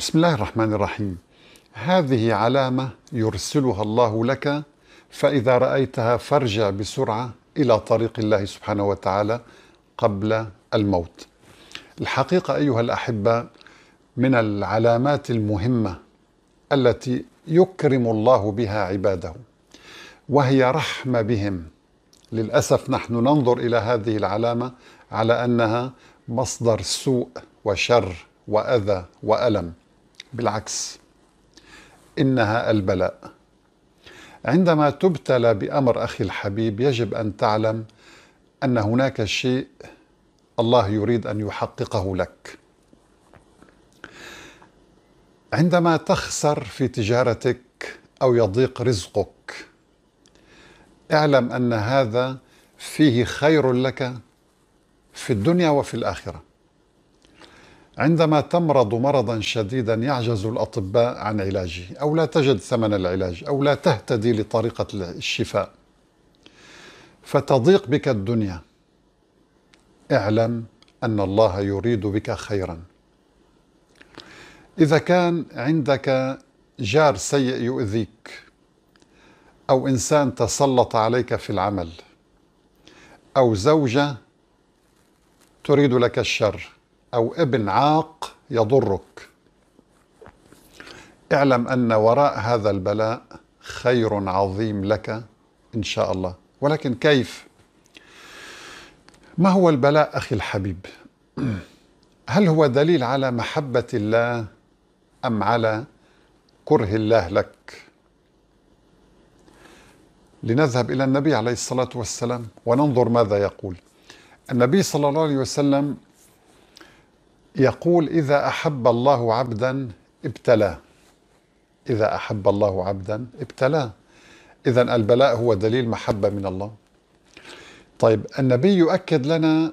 بسم الله الرحمن الرحيم هذه علامة يرسلها الله لك فإذا رأيتها فارجع بسرعة إلى طريق الله سبحانه وتعالى قبل الموت. الحقيقة أيها الأحبة من العلامات المهمة التي يكرم الله بها عباده وهي رحمة بهم. للأسف نحن ننظر إلى هذه العلامة على أنها مصدر سوء وشر وأذى وألم. بالعكس إنها البلاء عندما تبتلى بأمر أخي الحبيب يجب أن تعلم أن هناك شيء الله يريد أن يحققه لك عندما تخسر في تجارتك أو يضيق رزقك اعلم أن هذا فيه خير لك في الدنيا وفي الآخرة عندما تمرض مرضا شديدا يعجز الاطباء عن علاجه او لا تجد ثمن العلاج او لا تهتدي لطريقه الشفاء فتضيق بك الدنيا اعلم ان الله يريد بك خيرا اذا كان عندك جار سيء يؤذيك او انسان تسلط عليك في العمل او زوجه تريد لك الشر أو ابن عاق يضرك اعلم أن وراء هذا البلاء خير عظيم لك إن شاء الله ولكن كيف؟ ما هو البلاء أخي الحبيب؟ هل هو دليل على محبة الله أم على كره الله لك؟ لنذهب إلى النبي عليه الصلاة والسلام وننظر ماذا يقول النبي صلى الله عليه وسلم يقول إذا أحب الله عبدا ابتلاه إذا أحب الله عبدا ابتلاه إذا البلاء هو دليل محبة من الله طيب النبي يؤكد لنا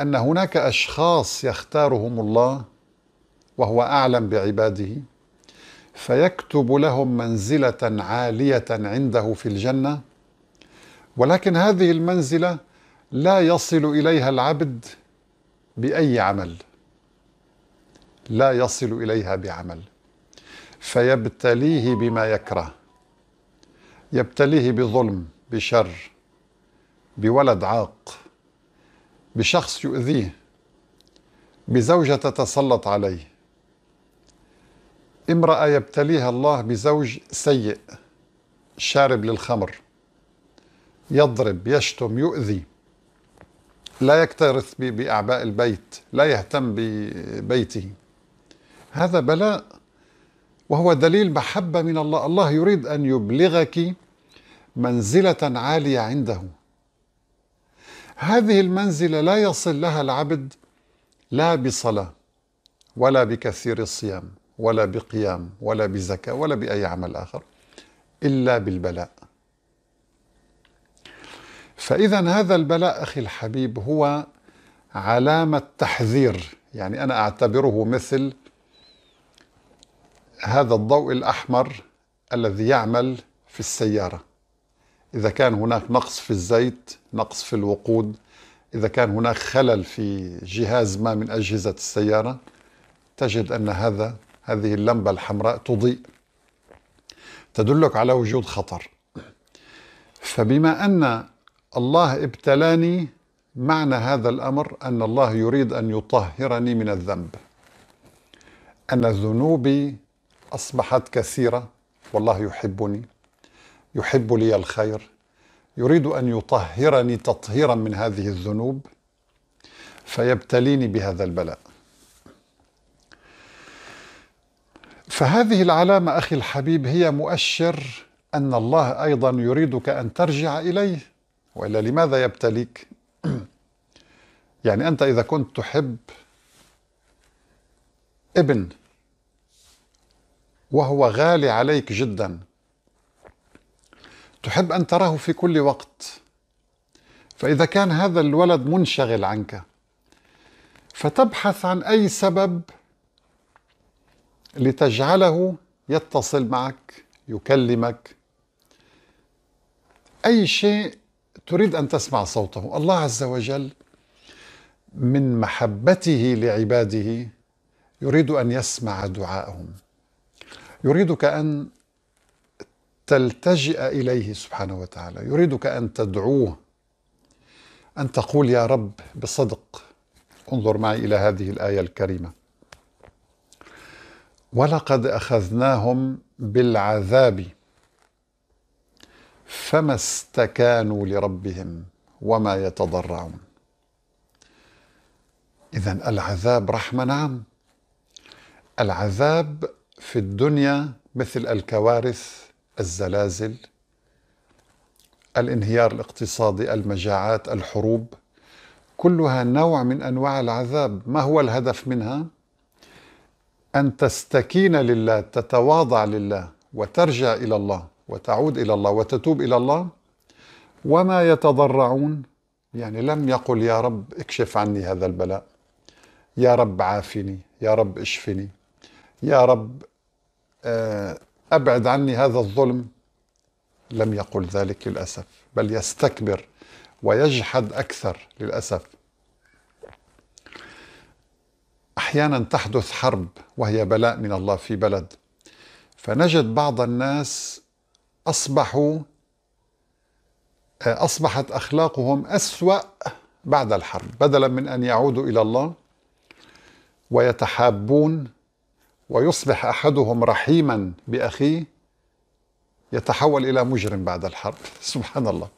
أن هناك أشخاص يختارهم الله وهو أعلم بعباده فيكتب لهم منزلة عالية عنده في الجنة ولكن هذه المنزلة لا يصل إليها العبد بأي عمل لا يصل إليها بعمل فيبتليه بما يكره يبتليه بظلم بشر بولد عاق بشخص يؤذيه بزوجة تتسلط عليه امرأة يبتليها الله بزوج سيء شارب للخمر يضرب يشتم يؤذي لا يكترث بأعباء البيت لا يهتم ببيته هذا بلاء وهو دليل محبة من الله الله يريد أن يبلغك منزلة عالية عنده هذه المنزلة لا يصل لها العبد لا بصلاة ولا بكثير الصيام ولا بقيام ولا بزكاة ولا بأي عمل آخر إلا بالبلاء فإذا هذا البلاء أخي الحبيب هو علامة تحذير يعني أنا أعتبره مثل هذا الضوء الأحمر الذي يعمل في السيارة إذا كان هناك نقص في الزيت نقص في الوقود إذا كان هناك خلل في جهاز ما من أجهزة السيارة تجد أن هذا هذه اللمبة الحمراء تضيء تدلك على وجود خطر فبما أن الله ابتلاني معنى هذا الأمر أن الله يريد أن يطهرني من الذنب أن ذنوبي أصبحت كثيرة والله يحبني يحب لي الخير يريد أن يطهرني تطهيرا من هذه الذنوب فيبتليني بهذا البلاء فهذه العلامة أخي الحبيب هي مؤشر أن الله أيضا يريدك أن ترجع إليه وإلا لماذا يبتليك؟ يعني أنت إذا كنت تحب ابن وهو غالي عليك جدا تحب ان تراه في كل وقت فاذا كان هذا الولد منشغل عنك فتبحث عن اي سبب لتجعله يتصل معك يكلمك اي شيء تريد ان تسمع صوته الله عز وجل من محبته لعباده يريد ان يسمع دعاءهم يريدك أن تلتجئ إليه سبحانه وتعالى يريدك أن تدعوه أن تقول يا رب بصدق انظر معي إلى هذه الآية الكريمة ولقد أخذناهم بالعذاب فما استكانوا لربهم وما يتضرعون إذا العذاب رحمة نعم العذاب في الدنيا مثل الكوارث الزلازل الانهيار الاقتصادي المجاعات الحروب كلها نوع من انواع العذاب ما هو الهدف منها ان تستكين لله تتواضع لله وترجع الى الله وتعود الى الله وتتوب الى الله وما يتضرعون يعني لم يقل يا رب اكشف عني هذا البلاء يا رب عافني يا رب اشفني يا رب آه، ابعد عني هذا الظلم لم يقل ذلك للاسف بل يستكبر ويجحد اكثر للاسف احيانا تحدث حرب وهي بلاء من الله في بلد فنجد بعض الناس اصبحوا آه، اصبحت اخلاقهم اسوا بعد الحرب بدلا من ان يعودوا الى الله ويتحابون ويصبح احدهم رحيما باخيه يتحول الى مجرم بعد الحرب سبحان الله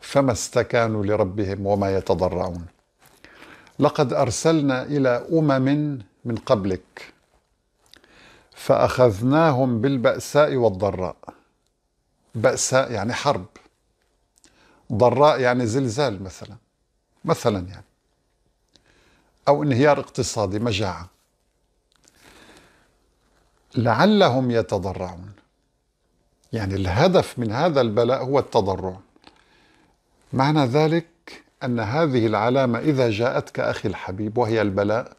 فما استكانوا لربهم وما يتضرعون لقد ارسلنا الى امم من قبلك فاخذناهم بالباساء والضراء باساء يعني حرب ضراء يعني زلزال مثلا مثلا يعني او انهيار اقتصادي مجاعه لعلهم يتضرعون يعني الهدف من هذا البلاء هو التضرع معنى ذلك أن هذه العلامة إذا جاءتك أخي الحبيب وهي البلاء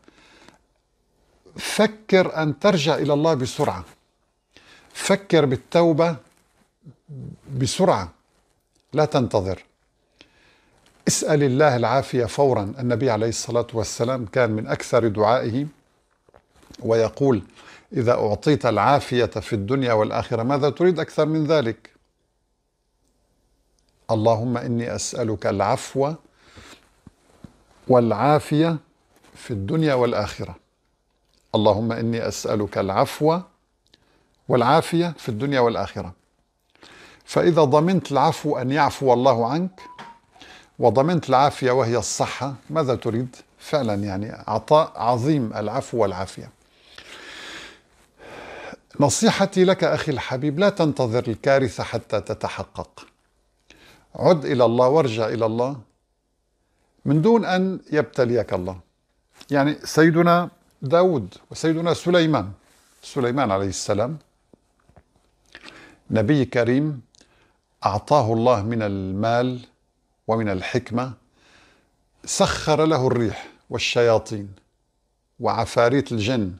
فكر أن ترجع إلى الله بسرعة فكر بالتوبة بسرعة لا تنتظر اسأل الله العافية فورا النبي عليه الصلاة والسلام كان من أكثر دعائه ويقول إذا أعطيت العافية في الدنيا والآخرة ماذا تريد أكثر من ذلك؟ اللهم إني أسألك العفو والعافية في الدنيا والآخرة اللهم إني أسألك العفو والعافية في الدنيا والآخرة فإذا ضمنت العفو أن يعفو الله عنك وضمنت العافية وهي الصحة ماذا تريد؟ فعلا يعني عطاء عظيم العفو والعافية نصيحتي لك أخي الحبيب لا تنتظر الكارثة حتى تتحقق عد إلى الله وارجع إلى الله من دون أن يبتليك الله يعني سيدنا داود وسيدنا سليمان سليمان عليه السلام نبي كريم أعطاه الله من المال ومن الحكمة سخر له الريح والشياطين وعفاريت الجن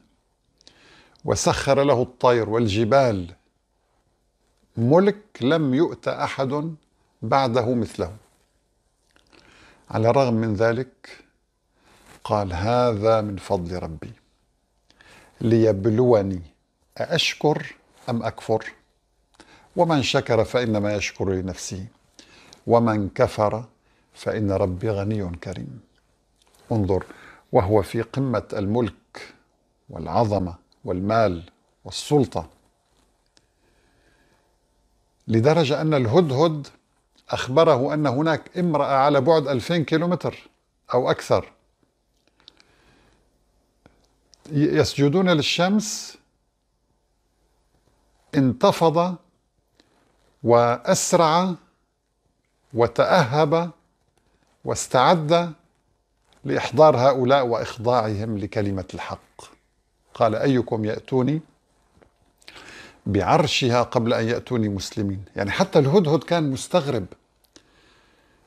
وسخر له الطير والجبال ملك لم يؤت احد بعده مثله على الرغم من ذلك قال هذا من فضل ربي ليبلوني أأشكر أم أكفر ومن شكر فإنما يشكر لنفسه ومن كفر فإن ربي غني كريم انظر وهو في قمة الملك والعظمة والمال والسلطه لدرجه ان الهدهد اخبره ان هناك امراه على بعد 2000 كيلومتر او اكثر يسجدون للشمس انتفض واسرع وتاهب واستعد لاحضار هؤلاء واخضاعهم لكلمه الحق قال أيكم يأتوني بعرشها قبل أن يأتوني مسلمين يعني حتى الهدهد كان مستغرب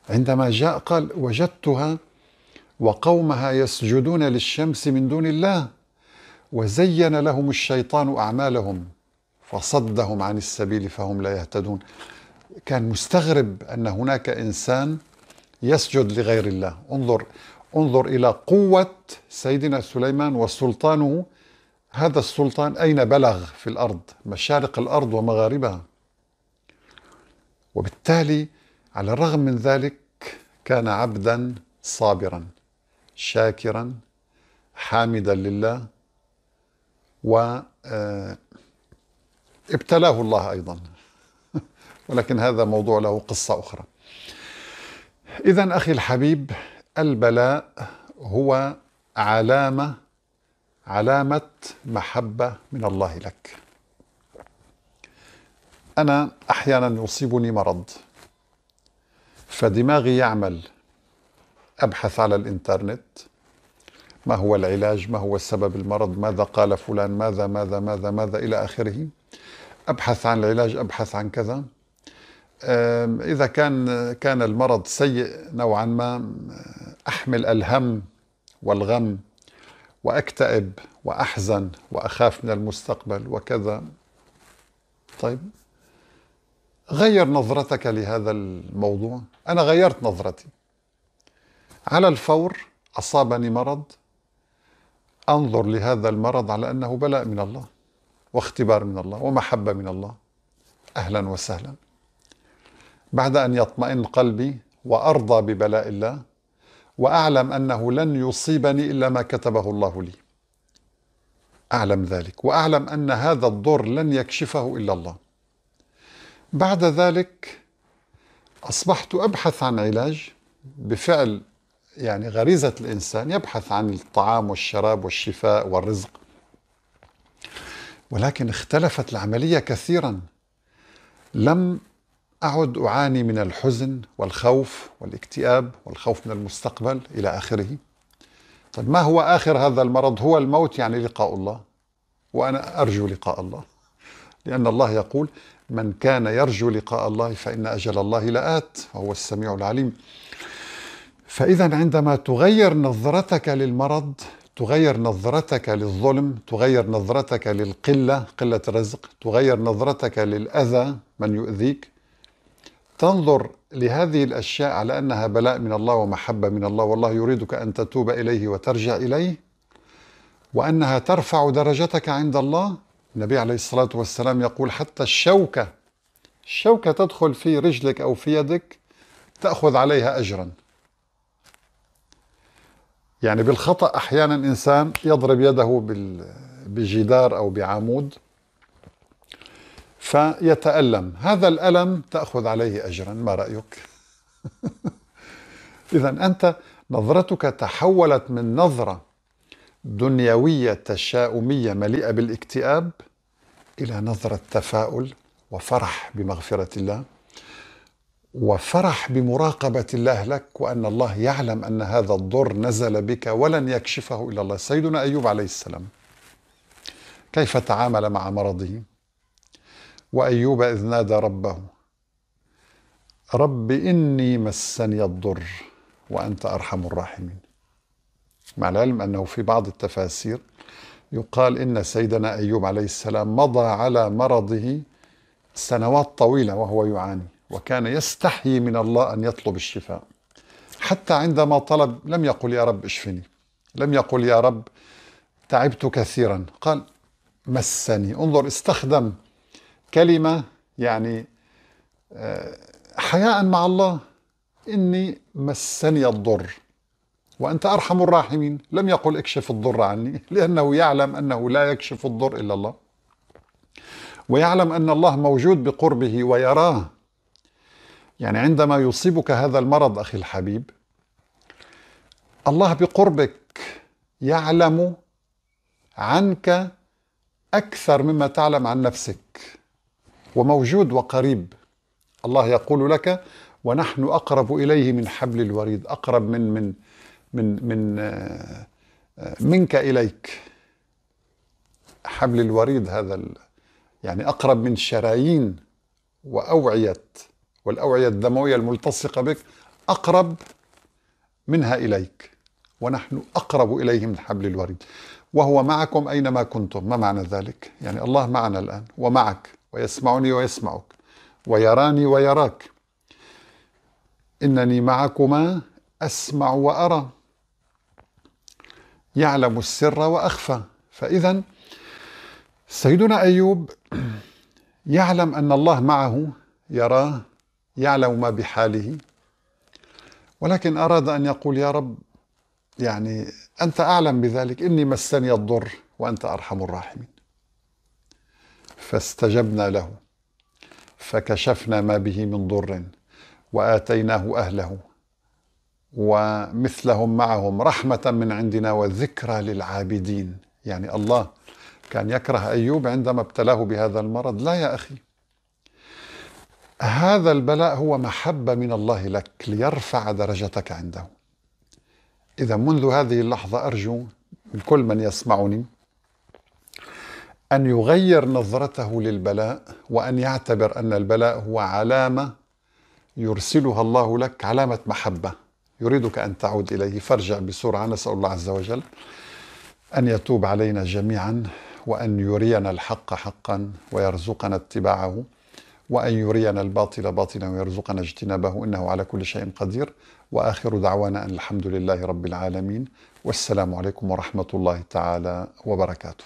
عندما جاء قال وجدتها وقومها يسجدون للشمس من دون الله وزين لهم الشيطان أعمالهم فصدهم عن السبيل فهم لا يهتدون كان مستغرب أن هناك إنسان يسجد لغير الله انظر انظر إلى قوة سيدنا سليمان وسلطانه هذا السلطان أين بلغ في الأرض مشارق الأرض ومغاربها وبالتالي على الرغم من ذلك كان عبدا صابرا شاكرا حامدا لله و آه، ابتلاه الله أيضا ولكن هذا موضوع له قصة أخرى إذا أخي الحبيب البلاء هو علامة علامة محبة من الله لك أنا أحيانا يصيبني مرض فدماغي يعمل أبحث على الإنترنت ما هو العلاج ما هو سبب المرض ماذا قال فلان ماذا ماذا ماذا ماذا إلى آخره أبحث عن العلاج أبحث عن كذا إذا كان كان المرض سيء نوعا ما أحمل الهم والغم واكتئب واحزن واخاف من المستقبل وكذا طيب غير نظرتك لهذا الموضوع انا غيرت نظرتي على الفور اصابني مرض انظر لهذا المرض على انه بلاء من الله واختبار من الله ومحبه من الله اهلا وسهلا بعد ان يطمئن قلبي وارضى ببلاء الله واعلم انه لن يصيبني الا ما كتبه الله لي اعلم ذلك واعلم ان هذا الضر لن يكشفه الا الله بعد ذلك اصبحت ابحث عن علاج بفعل يعني غريزه الانسان يبحث عن الطعام والشراب والشفاء والرزق ولكن اختلفت العمليه كثيرا لم أعد أعاني من الحزن والخوف والاكتئاب والخوف من المستقبل إلى آخره طيب ما هو آخر هذا المرض هو الموت يعني لقاء الله وأنا أرجو لقاء الله لأن الله يقول من كان يرجو لقاء الله فإن أجل الله لآت وهو السميع العليم فإذا عندما تغير نظرتك للمرض تغير نظرتك للظلم تغير نظرتك للقلة قلة رزق تغير نظرتك للأذى من يؤذيك تنظر لهذه الاشياء على انها بلاء من الله ومحبه من الله والله يريدك ان تتوب اليه وترجع اليه وانها ترفع درجتك عند الله النبي عليه الصلاه والسلام يقول حتى الشوكه الشوكه تدخل في رجلك او في يدك تاخذ عليها اجرا يعني بالخطا احيانا انسان يضرب يده بالجدار او بعمود فيتألم هذا الألم تأخذ عليه أجرا ما رأيك؟ إذا أنت نظرتك تحولت من نظرة دنيوية تشاؤمية مليئة بالاكتئاب إلى نظرة تفاؤل وفرح بمغفرة الله وفرح بمراقبة الله لك وأن الله يعلم أن هذا الضر نزل بك ولن يكشفه إلا الله سيدنا أيوب عليه السلام كيف تعامل مع مرضه وأيوب إذ نادى ربه رب إني مسني الضر وأنت أرحم الراحمين مع العلم أنه في بعض التفاسير يقال إن سيدنا أيوب عليه السلام مضى على مرضه سنوات طويلة وهو يعاني وكان يستحي من الله أن يطلب الشفاء حتى عندما طلب لم يقل يا رب اشفني لم يقل يا رب تعبت كثيرا قال مسني انظر استخدم كلمة يعني آه، حياء مع الله إني مسني الضر وأنت أرحم الراحمين لم يقل اكشف الضر عني لأنه يعلم أنه لا يكشف الضر إلا الله ويعلم أن الله موجود بقربه ويراه يعني عندما يصيبك هذا المرض أخي الحبيب الله بقربك يعلم عنك أكثر مما تعلم عن نفسك وموجود وقريب الله يقول لك ونحن أقرب إليه من حبل الوريد أقرب من من من من آه، منك إليك حبل الوريد هذا يعني أقرب من شرايين وأوعية والأوعية الدموية الملتصقة بك أقرب منها إليك ونحن أقرب إليه من حبل الوريد وهو معكم أينما كنتم ما معنى ذلك يعني الله معنا الآن ومعك ويسمعني ويسمعك ويراني ويراك انني معكما اسمع وارى يعلم السر واخفى فاذا سيدنا ايوب يعلم ان الله معه يراه يعلم ما بحاله ولكن اراد ان يقول يا رب يعني انت اعلم بذلك اني مسني الضر وانت ارحم الراحمين فاستجبنا له فكشفنا ما به من ضر واتيناه اهله ومثلهم معهم رحمه من عندنا وذكرى للعابدين يعني الله كان يكره ايوب عندما ابتلاه بهذا المرض لا يا اخي هذا البلاء هو محبه من الله لك ليرفع درجتك عنده اذا منذ هذه اللحظه ارجو من كل من يسمعني أن يغير نظرته للبلاء وأن يعتبر أن البلاء هو علامة يرسلها الله لك علامة محبة يريدك أن تعود إليه فارجع بسرعة نسأل الله عز وجل أن يتوب علينا جميعا وأن يرينا الحق حقا ويرزقنا اتباعه وأن يرينا الباطل باطلا ويرزقنا اجتنابه إنه على كل شيء قدير وآخر دعوانا أن الحمد لله رب العالمين والسلام عليكم ورحمة الله تعالى وبركاته